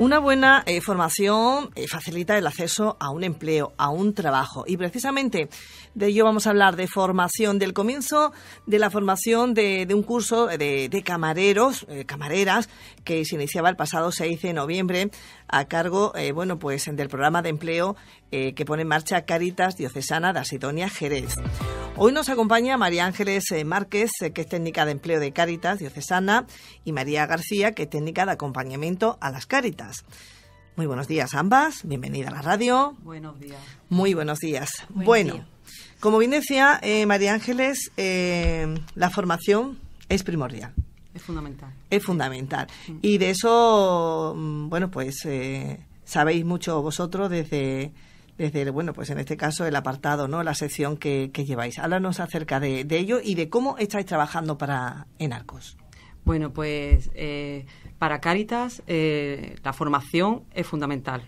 Una buena eh, formación eh, facilita el acceso a un empleo, a un trabajo. Y precisamente de ello vamos a hablar, de formación, del comienzo de la formación de, un curso de, camareros, eh, camareras, que se iniciaba el pasado 6 de noviembre a cargo, bueno, pues del programa de empleo que pone en marcha Caritas Diocesana de Asidonia Jerez. Hoy nos acompaña María Ángeles Márquez, que es técnica de empleo de Caritas Diocesana, y María García, que es técnica de acompañamiento a las Caritas. Muy buenos días ambas, bienvenida a la radio. Buenos días. Muy buenos días. bueno, como bien decía eh, María Ángeles, eh, la formación es primordial. Es fundamental. Es fundamental. Y de eso, mm, bueno, pues eh, sabéis mucho vosotros desde, desde, bueno, pues en este caso el apartado, ¿no? La sección que, lleváis. Háblanos acerca de, de ello y de cómo estáis trabajando para Arcos. Bueno, pues eh, para Cáritas eh, la formación es fundamental.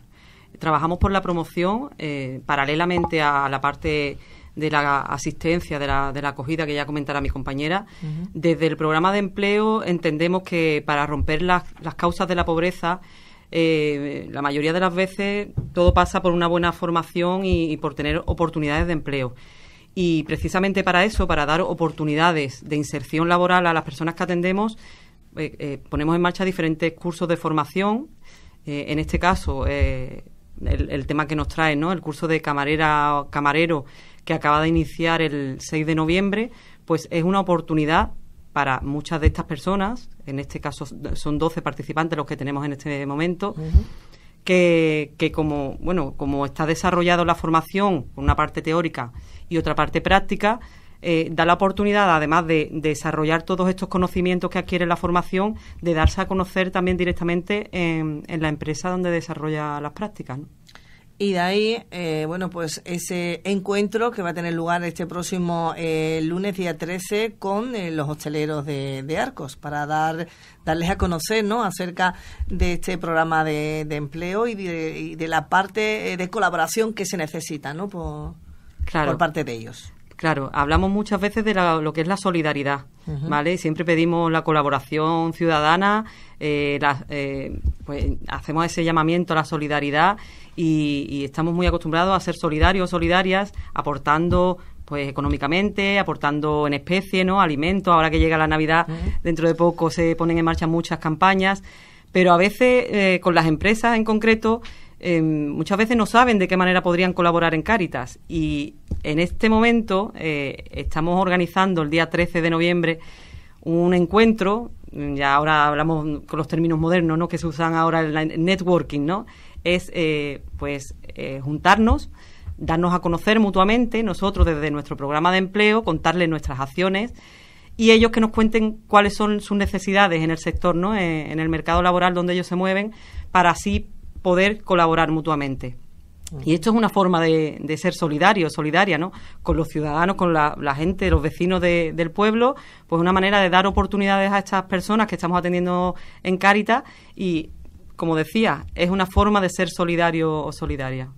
Trabajamos por la promoción eh, paralelamente a la parte de la asistencia, de la, de la acogida que ya comentará mi compañera. Desde el programa de empleo entendemos que para romper las, causas de la pobreza, la mayoría de las veces todo pasa por una buena formación y por tener oportunidades de empleo. Y precisamente para eso, para dar oportunidades de inserción laboral a las personas que atendemos, eh, eh, ponemos en marcha diferentes cursos de formación. Eh, en este caso, el, tema que nos trae, ¿no? El curso de camarera camarero que acaba de iniciar el 6 de noviembre, pues es una oportunidad para muchas de estas personas, en este caso son 12 participantes los que tenemos en este momento, que, como, bueno, como está desarrollado la formación, una parte teórica y otra parte práctica, eh, da la oportunidad, además de, desarrollar todos estos conocimientos que adquiere la formación, de darse a conocer también directamente en, en la empresa donde desarrolla las prácticas. Y de ahí, eh, bueno, pues ese encuentro que va a tener lugar este próximo eh, lunes, día 13, con eh, los hosteleros de, Arcos, para dar darles a conocer ¿no? acerca de este programa de, empleo y de, la parte de colaboración que se necesita ¿no? por parte de ellos. Claro, hablamos muchas veces de lo que es la solidaridad, ¿vale? Siempre pedimos la colaboración ciudadana, eh, eh, pues hacemos ese llamamiento a la solidaridad y, estamos muy acostumbrados a ser solidarios, solidarias, aportando pues económicamente, aportando en especie, ¿no? Alimentos, ahora que llega la Navidad, dentro de poco se ponen en marcha muchas campañas, pero a veces eh, con las empresas en concreto Em, muchas veces no saben de qué manera podrían colaborar en Cáritas. Y en este momento eh, estamos organizando el día 13 de noviembre un encuentro, em, ya ahora hablamos con los términos modernos ¿no? que se usan ahora el networking, ¿no? Es eh, pues eh, juntarnos, darnos a conocer mutuamente, nosotros desde nuestro programa de empleo, contarles nuestras acciones y ellos que nos cuenten cuáles son sus necesidades en el sector, ¿no? en el mercado laboral donde ellos se mueven, para así poder colaborar mutuamente. Y esto es una forma de, de, ser solidario, solidaria, ¿no? Con los ciudadanos, con la, gente, los vecinos del pueblo, pues una manera de dar oportunidades a estas personas que estamos atendiendo en Caritas y como decía, es una forma de ser solidario o solidaria.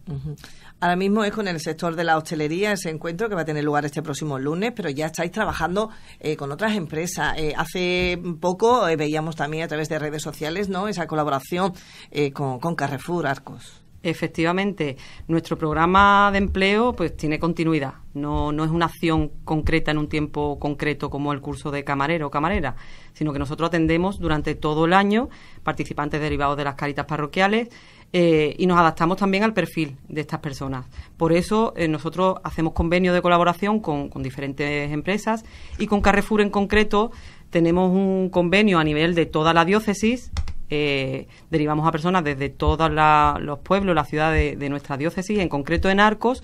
Ahora mismo es con el sector de la hostelería ese encuentro que va a tener lugar este próximo lunes, pero ya estáis trabajando eh, con otras empresas. Eh, hace poco eh, veíamos también a través de redes sociales no esa colaboración con Carrefour Arcos. Efectivamente, nuestro programa de empleo pues tiene continuidad. No, es una acción concreta en un tiempo concreto como el curso de camarero o camarera, sino que nosotros atendemos durante todo el año participantes derivados de las caritas parroquiales eh, y nos adaptamos también al perfil de estas personas. Por eso eh, nosotros hacemos convenios de colaboración con diferentes empresas y con Carrefour en concreto tenemos un convenio a nivel de toda la diócesis eh, derivamos a personas desde todos los pueblos, las ciudades de, nuestra diócesis, en concreto en Arcos.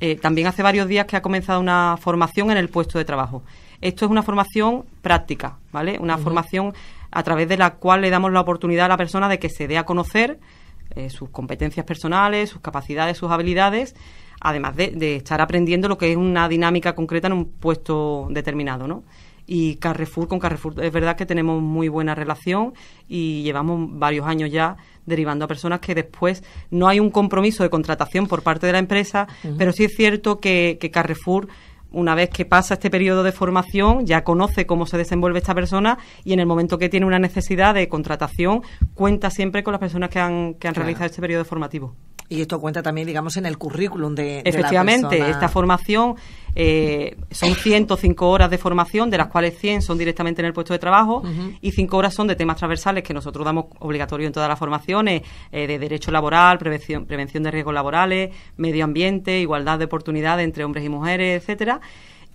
Eh, también hace varios días que ha comenzado una formación en el puesto de trabajo. Esto es una formación práctica, ¿vale? Una formación a través de la cual le damos la oportunidad a la persona de que se dé a conocer eh, sus competencias personales, sus capacidades, sus habilidades, además de, de, estar aprendiendo lo que es una dinámica concreta en un puesto determinado, ¿no? y Carrefour, con Carrefour es verdad que tenemos muy buena relación y llevamos varios años ya derivando a personas que después no hay un compromiso de contratación por parte de la empresa, pero sí es cierto que, Carrefour una vez que pasa este periodo de formación, ya conoce cómo se desenvuelve esta persona y en el momento que tiene una necesidad de contratación, cuenta siempre con las personas que han, realizado este periodo formativo. Y esto cuenta también, digamos, en el currículum de, Efectivamente, la esta formación eh, son 105 horas de formación, de las cuales 100 son directamente en el puesto de trabajo y 5 horas son de temas transversales que nosotros damos obligatorio en todas las formaciones, eh, de derecho laboral, prevención, prevención de riesgos laborales, medio ambiente, igualdad de oportunidades entre hombres y mujeres, etcétera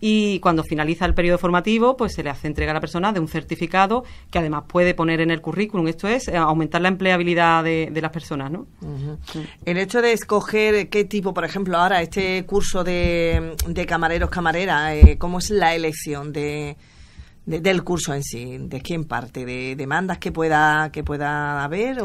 y cuando finaliza el periodo formativo, pues se le hace entrega a la persona de un certificado que además puede poner en el currículum. Esto es eh, aumentar la empleabilidad de, las personas, ¿no? El hecho de escoger qué tipo, por ejemplo, ahora este curso de, camareros, camareras... Eh, ¿cómo es la elección del curso en sí? ¿De quién parte? ¿De demandas que pueda, que pueda haber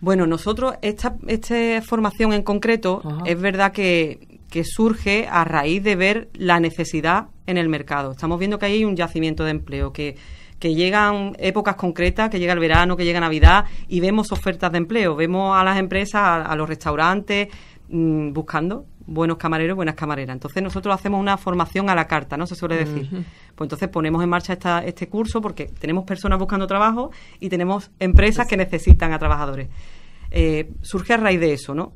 Bueno, nosotros, esta, esta formación en concreto, es verdad que que surge a raíz de ver la necesidad en el mercado. Estamos viendo que hay un yacimiento de empleo, que, llegan épocas concretas, que llega el verano, que llega Navidad y vemos ofertas de empleo, vemos a las empresas, a, los restaurantes mm, buscando buenos camareros, buenas camareras. Entonces nosotros hacemos una formación a la carta, ¿no? Se suele decir. Pues entonces ponemos en marcha este curso porque tenemos personas buscando trabajo y tenemos empresas pues que necesitan a trabajadores. Eh, surge a raíz de eso, ¿no?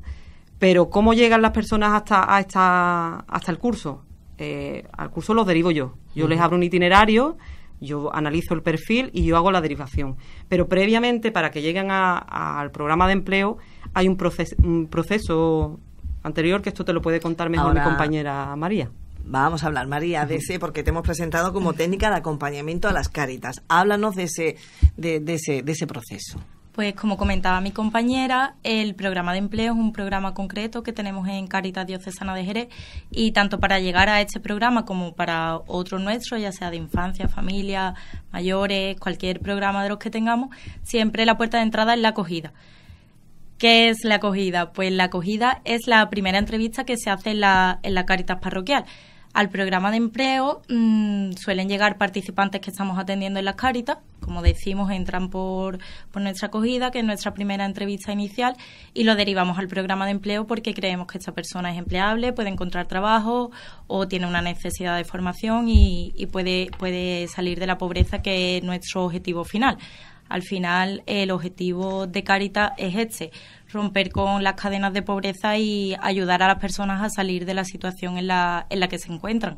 Pero ¿cómo llegan las personas hasta, esta hasta el curso? Eh, al curso los derivo yo. Yo les abro un itinerario, yo analizo el perfil y yo hago la derivación. Pero previamente, para que lleguen al programa de empleo, hay un, proceso anterior que esto te lo puede contar mejor mi compañera María. Vamos a hablar, María, de ese, porque te hemos presentado como técnica de acompañamiento a las cáritas. Háblanos de ese, de ese, de ese proceso. Pues como comentaba mi compañera, el programa de empleo es un programa concreto que tenemos en Caritas Diocesana de Jerez y tanto para llegar a este programa como para otro nuestro, ya sea de infancia, familia, mayores, cualquier programa de los que tengamos, siempre la puerta de entrada es la acogida. ¿Qué es la acogida? Pues la acogida es la primera entrevista que se hace en la, en la Caritas parroquial al programa de empleo mm, suelen llegar participantes que estamos atendiendo en las Cáritas, como decimos, entran por, nuestra acogida, que es nuestra primera entrevista inicial, y lo derivamos al programa de empleo porque creemos que esta persona es empleable, puede encontrar trabajo o tiene una necesidad de formación y, y puede salir de la pobreza, que es nuestro objetivo final. Al final, el objetivo de Caritas es este, romper con las cadenas de pobreza y ayudar a las personas a salir de la situación en la, en la que se encuentran.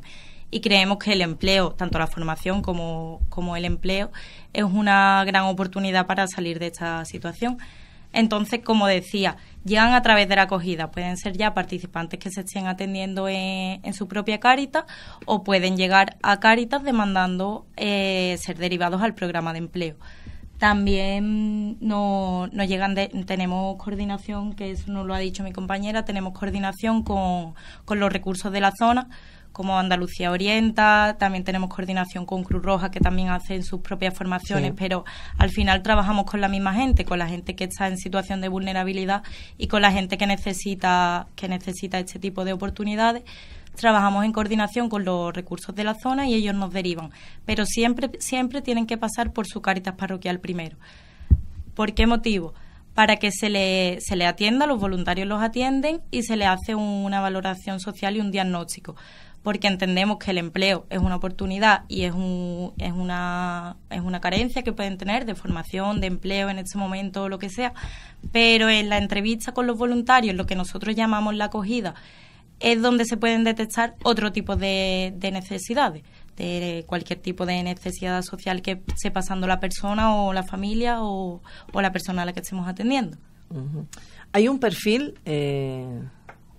Y creemos que el empleo, tanto la formación como, el empleo, es una gran oportunidad para salir de esta situación. Entonces, como decía, llegan a través de la acogida. Pueden ser ya participantes que se estén atendiendo en, su propia Caritas o pueden llegar a Caritas demandando eh, ser derivados al programa de empleo. También no, no llegan tenemos coordinación, que eso no lo ha dicho mi compañera, tenemos coordinación con, con los recursos de la zona, como Andalucía Orienta, también tenemos coordinación con Cruz Roja, que también hacen sus propias formaciones, pero al final trabajamos con la misma gente, con la gente que está en situación de vulnerabilidad y con la gente que necesita, que necesita este tipo de oportunidades trabajamos en coordinación con los recursos de la zona y ellos nos derivan, pero siempre, siempre tienen que pasar por su caritas parroquial primero. ¿Por qué motivo? Para que se le, se le atienda, los voluntarios los atienden y se le hace una valoración social y un diagnóstico porque entendemos que el empleo es una oportunidad y es, un, es, una, es una carencia que pueden tener de formación, de empleo en ese momento o lo que sea, pero en la entrevista con los voluntarios, lo que nosotros llamamos la acogida, es donde se pueden detectar otro tipo de, necesidades, de cualquier tipo de necesidad social que esté pasando la persona o la familia o, la persona a la que estemos atendiendo. ¿Hay un perfil eh,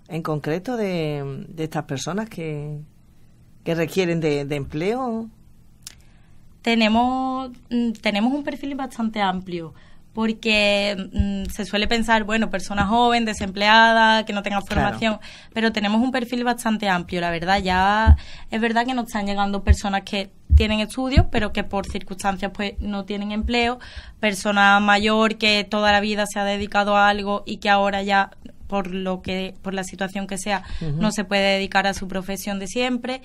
en concreto de, estas personas que, que requieren de, de empleo? Tenemos, mm, tenemos un perfil bastante amplio porque mm, se suele pensar, bueno, persona joven, desempleada, que no tenga formación, pero tenemos un perfil bastante amplio, la verdad. Ya es verdad que nos están llegando personas que tienen estudios, pero que por circunstancias pues no tienen empleo, persona mayor que toda la vida se ha dedicado a algo y que ahora ya por lo que por la situación que sea no se puede dedicar a su profesión de siempre.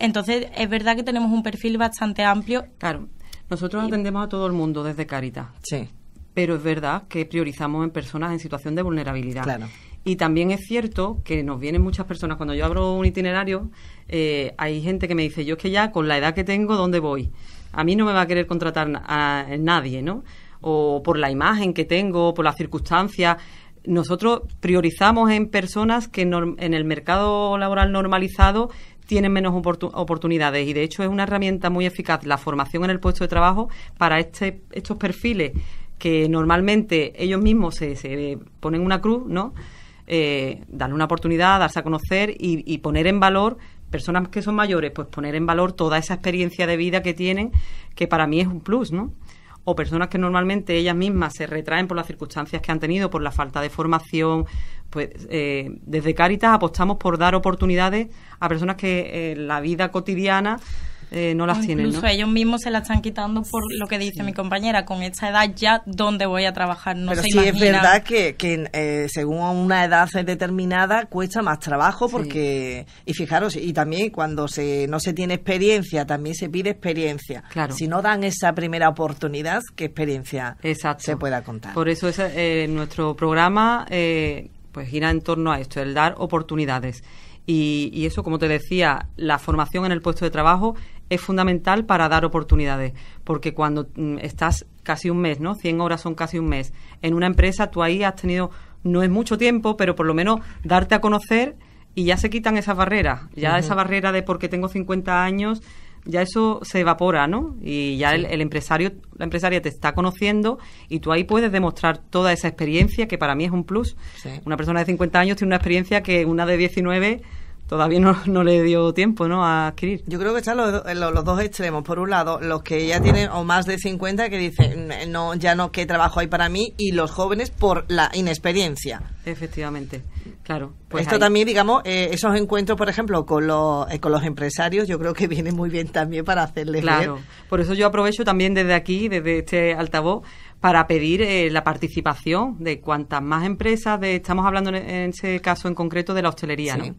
Entonces, es verdad que tenemos un perfil bastante amplio. Claro. Nosotros atendemos a todo el mundo desde Caritas. Sí pero es verdad que priorizamos en personas en situación de vulnerabilidad. Y también es cierto que nos vienen muchas personas, cuando yo abro un itinerario, eh, hay gente que me dice, yo es que ya con la edad que tengo, ¿dónde voy? A mí no me va a querer contratar a nadie, ¿no? O por la imagen que tengo, por las circunstancias. Nosotros priorizamos en personas que en el mercado laboral normalizado tienen menos oportunidades y de hecho es una herramienta muy eficaz la formación en el puesto de trabajo para este, estos perfiles que normalmente ellos mismos se, se ponen una cruz, ¿no? Eh, darle una oportunidad, darse a conocer y, poner en valor personas que son mayores, pues poner en valor toda esa experiencia de vida que tienen, que para mí es un plus, ¿no? O personas que normalmente ellas mismas se retraen por las circunstancias que han tenido, por la falta de formación, pues eh, desde Cáritas apostamos por dar oportunidades a personas que en eh, la vida cotidiana eh, no las tienen. Incluso ellos mismos se las están quitando por lo que dice mi compañera, con esta edad ya, ¿dónde voy a trabajar? No Pero sí es verdad que, eh, según una edad determinada cuesta más trabajo porque, y fijaros, y también cuando se no se tiene experiencia, también se pide experiencia. Claro. Si no dan esa primera oportunidad, ¿qué experiencia se pueda contar? Por eso eh, nuestro programa pues gira en torno a esto, el dar oportunidades. Y, y, eso, como te decía, la formación en el puesto de trabajo es fundamental para dar oportunidades, porque cuando mm, estás casi un mes, ¿no? 100 horas son casi un mes. En una empresa tú ahí has tenido, no es mucho tiempo, pero por lo menos darte a conocer y ya se quitan esas barreras, ya esa barrera de porque tengo 50 años, ya eso se evapora, ¿no? Y ya el, empresario, la empresaria te está conociendo y tú ahí puedes demostrar toda esa experiencia que para mí es un plus. Una persona de 50 años tiene una experiencia que una de 19 todavía no, le dio tiempo ¿no? a adquirir. Yo creo que están eh, los, dos extremos. Por un lado, los que ya tienen o más de 50 que dicen, eh, no, ya no, qué trabajo hay para mí, y los jóvenes por la inexperiencia. Efectivamente, claro. Pues Esto también, digamos, eh, esos encuentros, por ejemplo, con los, con los empresarios, yo creo que viene muy bien también para hacerles Claro, por eso yo aprovecho también desde aquí, desde este altavoz, para pedir la participación de cuantas más empresas, estamos hablando en, ese caso en concreto de la hostelería, sí. ¿no?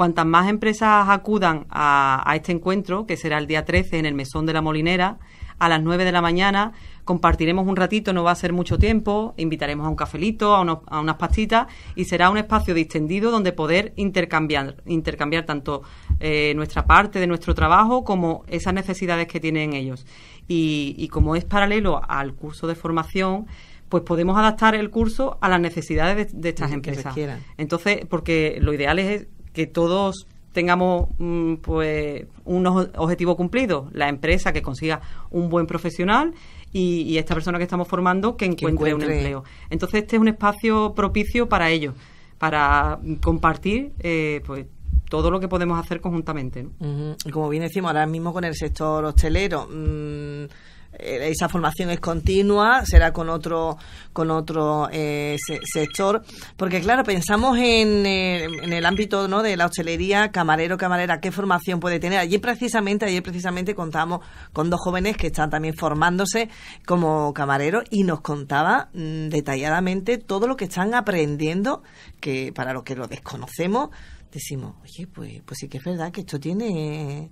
Cuantas más empresas acudan a, este encuentro, que será el día 13 en el Mesón de la Molinera, a las 9 de la mañana, compartiremos un ratito, no va a ser mucho tiempo, invitaremos a un cafelito, a, unas pastitas y será un espacio distendido donde poder intercambiar, intercambiar tanto eh, nuestra parte de nuestro trabajo como esas necesidades que tienen ellos. Y, como es paralelo al curso de formación, pues podemos adaptar el curso a las necesidades de estas empresas. Entonces, porque lo ideal es que todos tengamos mm, pues unos objetivos cumplidos, la empresa que consiga un buen profesional y, esta persona que estamos formando que encuentre, un empleo. Entonces este es un espacio propicio para ello, para compartir eh, pues todo lo que podemos hacer conjuntamente. Y como bien decimos, ahora mismo con el sector hostelero, mm, eh, esa formación es continua, será con otro, con otro eh, sector, porque claro, pensamos eh, en, el ámbito ¿no? de la hostelería, camarero, camarera, qué formación puede tener. Allí precisamente, ayer precisamente contamos con dos jóvenes que están también formándose como camareros y nos contaba mm, detalladamente todo lo que están aprendiendo, que para los que lo desconocemos, decimos, oye, pues, pues sí que es verdad que esto tiene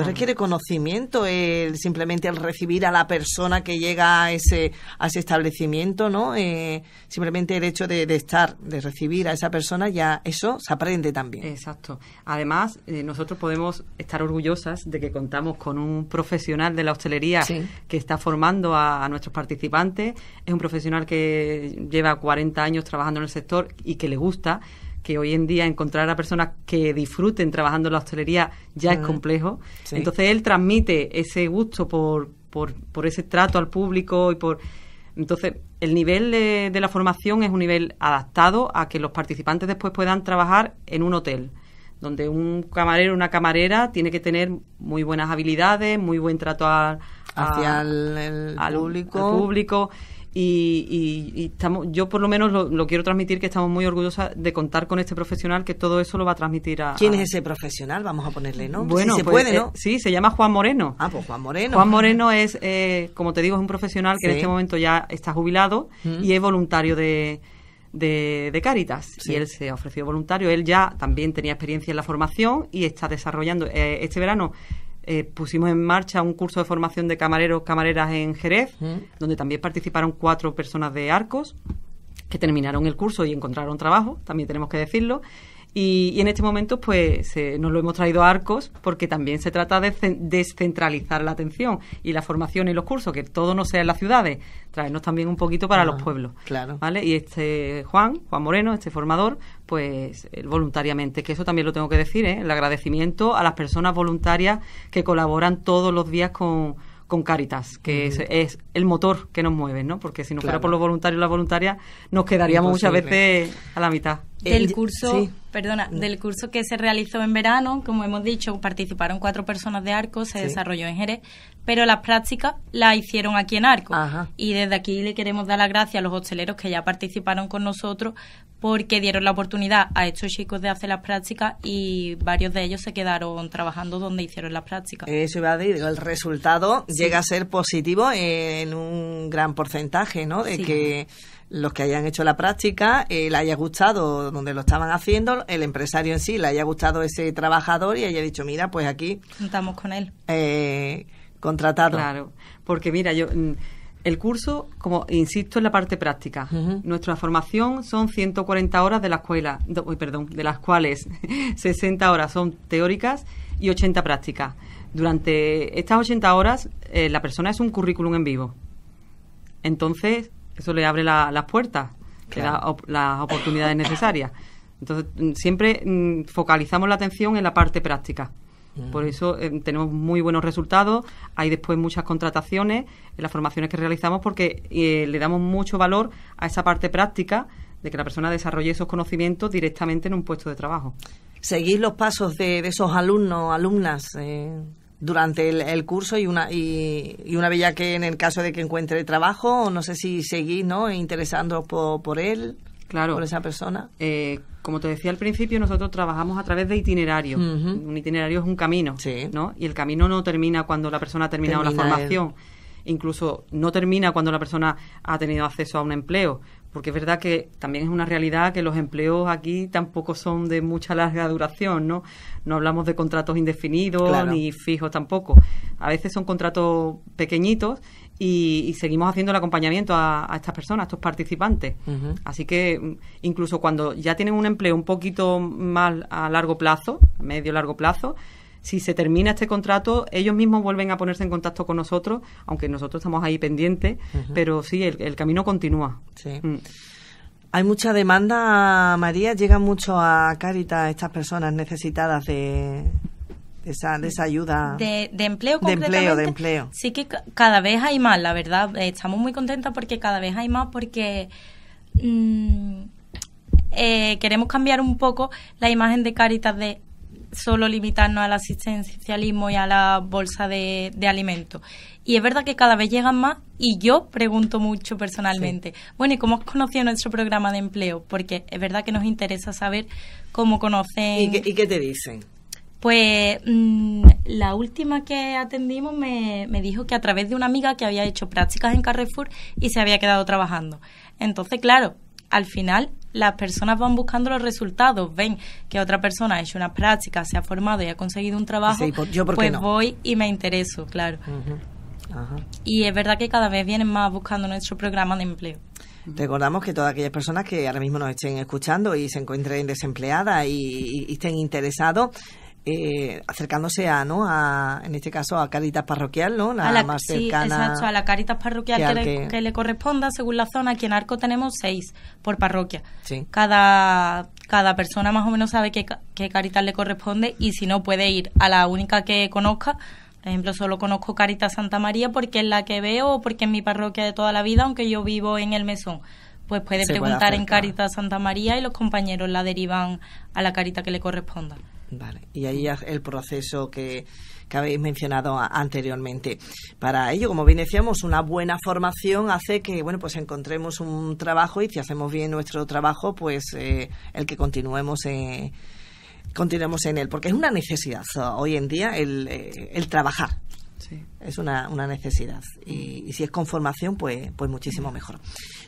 esto requiere conocimiento, simplemente el recibir a la persona que llega a ese, a ese establecimiento, ¿no? Eh, simplemente el hecho de, estar, de recibir a esa persona, ya eso se aprende también. Exacto. Además, eh, nosotros podemos estar orgullosas de que contamos con un profesional de la hostelería que está formando a nuestros participantes. Es un profesional que lleva 40 años trabajando en el sector y que le gusta que hoy en día encontrar a personas que disfruten trabajando en la hostelería ya es complejo. Entonces él transmite ese gusto por, por, ese trato al público y por... Entonces, el nivel de, la formación es un nivel adaptado a que los participantes después puedan trabajar en un hotel, donde un camarero, o una camarera, tiene que tener muy buenas habilidades, muy buen trato al, Al público y, estamos, yo por lo menos lo, quiero transmitir que estamos muy orgullosas de contar con este profesional que todo eso lo va a transmitir a... ¿Quién es ese profesional? Vamos a ponerle, ¿no? Bueno, si se pues, puede, ¿no? Eh, sí, se llama Juan Moreno. Ah, pues Juan Moreno. Juan Moreno es, eh, como te digo, es un profesional que en este momento ya está jubilado mm. y es voluntario de, de, Cáritas y él se ha ofrecido voluntario. Él ya también tenía experiencia en la formación y está desarrollando eh, este verano eh, pusimos en marcha un curso de formación de camareros, camareras en Jerez, mm. donde también participaron cuatro personas de Arcos que terminaron el curso y encontraron trabajo, también tenemos que decirlo, y, en este momento pues nos lo hemos traído a Arcos porque también se trata de descentralizar la atención y la formación y los cursos, que todo no sea en las ciudades, traernos también un poquito para los ah, pueblos. Claro. ¿vale? Y este Juan, Juan Moreno, este formador, pues voluntariamente, que eso también lo tengo que decir, ¿eh? el agradecimiento a las personas voluntarias que colaboran todos los días con con Caritas, que es, el motor que nos mueve, ¿no? Porque si no fuera por los voluntarios y las voluntarias, nos quedaríamos muchas veces a la mitad. Del curso, perdona, del curso que se realizó en verano, como hemos dicho, participaron cuatro personas de Arco, se desarrolló en Jerez, pero las prácticas las hicieron aquí en Arco. Y desde aquí le queremos dar las gracias a los hosteleros que ya participaron con nosotros, porque dieron la oportunidad a estos chicos de hacer las prácticas y varios de ellos se quedaron trabajando donde hicieron las prácticas. Eso iba a decir, el resultado llega a ser positivo en un gran porcentaje, ¿no? De que los que hayan hecho la práctica eh, le haya gustado donde lo estaban haciendo, el empresario en sí le haya gustado ese trabajador y haya dicho, mira, pues aquí... Contamos con él. Eh, contratado. Claro, porque mira, yo mm, el curso, como insisto, es la parte práctica. Nuestra formación son 140 horas de la escuela, perdón, de las cuales 60 horas son teóricas y 80 prácticas. Durante estas 80 horas, eh, la persona es un currículum en vivo. Entonces, eso le abre las puertas, da las oportunidades necesarias. Entonces, mm, siempre mm, focalizamos la atención en la parte práctica. Por mm. eso eh, tenemos muy buenos resultados. Hay después muchas contrataciones en las formaciones que realizamos porque eh, le damos mucho valor a esa parte práctica de que la persona desarrolle esos conocimientos directamente en un puesto de trabajo. Seguir los pasos de, esos alumnos, alumnas, eh, durante el, curso y una y, una vez ya que en el caso de que encuentre trabajo, no sé si seguís ¿no? por, por él claro. con esa persona. Eh, como te decía al principio, nosotros trabajamos a través de itinerarios. Un itinerario es un camino, ¿no? Y el camino no termina cuando la persona ha terminado la formación. Incluso no termina cuando la persona ha tenido acceso a un empleo, porque es verdad que también es una realidad que los empleos aquí tampoco son de mucha larga duración, ¿no? No hablamos de contratos indefinidos ni fijos tampoco. A veces son contratos pequeñitos y, seguimos haciendo el acompañamiento a, estas personas, a estos participantes. Así que mm, incluso cuando ya tienen un empleo un poquito más a largo plazo, medio largo plazo, si se termina este contrato, ellos mismos vuelven a ponerse en contacto con nosotros, aunque nosotros estamos ahí pendientes, pero sí, el, camino continúa. Mm. Hay mucha demanda, María. Llegan mucho a Cáritas estas personas necesitadas de, esa, esa ayuda de, empleo de de sí que cada vez hay más la verdad estamos muy contentas porque cada vez hay más porque mm, eh, queremos cambiar un poco la imagen de Caritas de solo limitarnos al asistencialismo y a la bolsa de, alimentos. Y es verdad que cada vez llegan más y yo pregunto mucho personalmente, bueno, ¿y cómo has conocido nuestro programa de empleo? Porque es verdad que nos interesa saber cómo conocen. ¿Y qué, y qué te dicen? Pues mm, la última que atendimos me, dijo que a través de una amiga que había hecho prácticas en Carrefour y se había quedado trabajando. Entonces, claro, al final las personas van buscando los resultados, ven que otra persona ha hecho una práctica, se ha formado y ha conseguido un trabajo, sí, yo por pues voy y me intereso, claro. Y es verdad que cada vez vienen más buscando nuestro programa de empleo. Recordamos que todas aquellas personas que ahora mismo nos estén escuchando y se encuentren desempleadas y, y estén interesados eh, acercándose a, ¿no? A, en este caso, a Caritas Parroquial, ¿no? La, a la más cercana. Sí, exacto, a la Caritas Parroquial que, le, corresponda, según la zona. Aquí en Arco tenemos seis por parroquia. Cada, cada persona más o menos sabe qué, qué Caritas le corresponde y si no puede ir a la única que conozca. Por ejemplo, solo conozco Caritas Santa María porque es la que veo o porque es mi parroquia de toda la vida, aunque yo vivo en el Mesón pues puede preguntar en Caritas Santa María y los compañeros la derivan a la carita que le corresponda y ahí el proceso que, que habéis mencionado anteriormente. Para ello, como bien decíamos, una buena formación hace que, bueno, pues encontremos un trabajo y si hacemos bien nuestro trabajo, pues eh, el que continuemos eh, continuemos en él, porque es una necesidad hoy en día el eh, trabajar, es una, una necesidad. Y, si es con formación, pues, pues muchísimo mejor.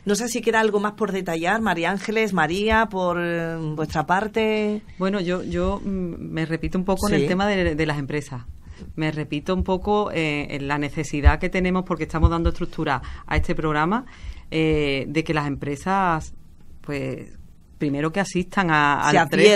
No sé si queda algo más por detallar, María Ángeles, María, por eh, vuestra parte. Bueno, yo, yo mm, me repito un poco en el tema de, las empresas me repito un poco eh, en la necesidad que tenemos porque estamos dando estructura a este programa eh, de que las empresas pues primero que asistan a, a este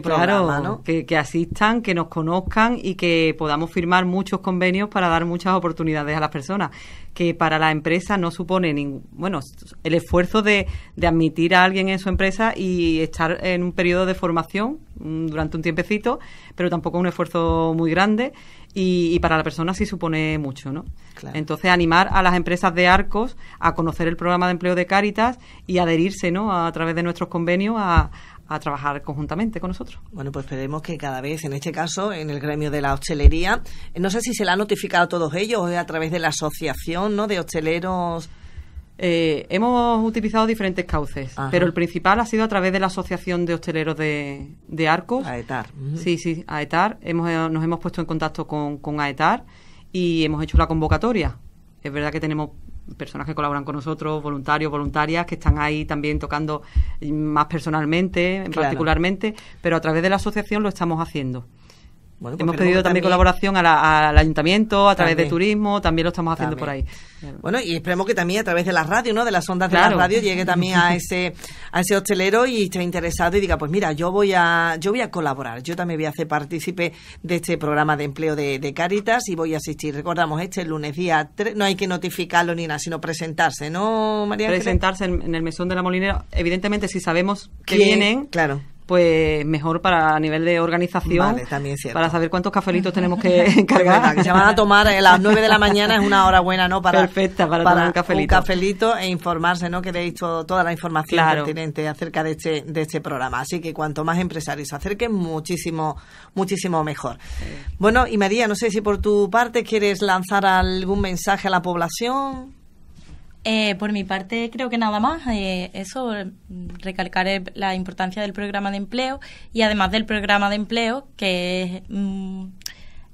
programa, que, asistan, que nos conozcan y que podamos firmar muchos convenios para dar muchas oportunidades a las personas, que para la empresa no supone ningún, bueno, el esfuerzo de, de admitir a alguien en su empresa y estar en un periodo de formación mm, durante un tiempecito, pero tampoco un esfuerzo muy grande y, para la persona sí supone mucho, ¿no? Entonces, animar a las empresas de Arcos a conocer el programa de empleo de Cáritas y adherirse, ¿no?, a, través de nuestros convenios a, a trabajar conjuntamente con nosotros. Bueno, pues esperemos que cada vez, en este caso, en el gremio de la hostelería, no sé si se la ha notificado a todos ellos a través de la asociación ¿no? de hosteleros eh, hemos utilizado diferentes cauces, pero el principal ha sido a través de la Asociación de Hosteleros de, de Arcos. AETAR. Sí, sí, AETAR. Hemos, eh, nos hemos puesto en contacto con, AETAR y hemos hecho la convocatoria. Es verdad que tenemos personas que colaboran con nosotros, voluntarios, voluntarias, que están ahí también tocando más personalmente, particularmente, pero a través de la asociación lo estamos haciendo. Pues Hemos pedido también, colaboración al ayuntamiento, a través de turismo, también lo estamos haciendo por ahí. Bueno, y esperemos que también a través de las radio, ¿no? De las ondas de la radio llegue también a ese, a ese hostelero y esté interesado y diga, pues mira, yo voy a, yo voy a colaborar, yo también voy a hacer partícipe de este programa de empleo de, Caritas y voy a asistir. Recordamos, este el lunes día no hay que notificarlo ni nada, sino presentarse, ¿no, María? Presentarse en, el mesón de la molinera, evidentemente si sabemos que vienen, claro pues mejor para a nivel de organización, también para saber cuántos cafelitos tenemos que encargar. que se van a tomar a eh, las nueve de la mañana, es una hora buena, ¿no? Para, Perfecta, para, tomar un cafelito. e informarse, ¿no? Que he dicho toda la información pertinente acerca de este, de este programa. Así que cuanto más empresarios se acerquen, muchísimo, muchísimo mejor. Bueno, y María, no sé si por tu parte quieres lanzar algún mensaje a la población. Eh, por mi parte, creo que nada más. Eh, eso, recalcar eh, la importancia del programa de empleo y además del programa de empleo, que es mm,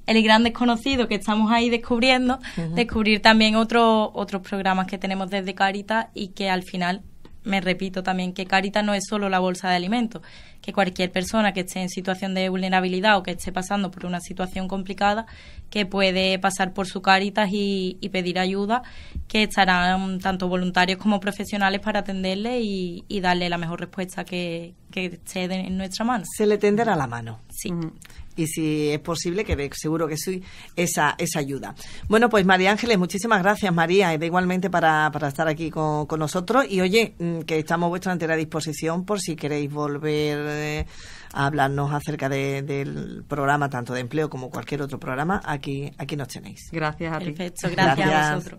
el gran desconocido que estamos ahí descubriendo, descubrir también otro, otros programas que tenemos desde Caritas y que al final me repito también que Caritas no es solo la bolsa de alimentos, que cualquier persona que esté en situación de vulnerabilidad o que esté pasando por una situación complicada, que puede pasar por su Caritas y, pedir ayuda, que estarán tanto voluntarios como profesionales para atenderle y, darle la mejor respuesta que, que esté en nuestra mano. Se le tenderá la mano. Sí. Mm y si es posible, que seguro que soy esa, esa ayuda. Bueno, pues María Ángeles, muchísimas gracias María, y igualmente para, estar aquí con, nosotros y oye, mm, que estamos a vuestra entera disposición por si queréis volver eh, a hablarnos acerca del programa, tanto de empleo como cualquier otro programa, aquí, aquí nos tenéis. Gracias a ti. Perfecto, gracias, gracias.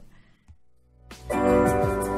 a vosotros.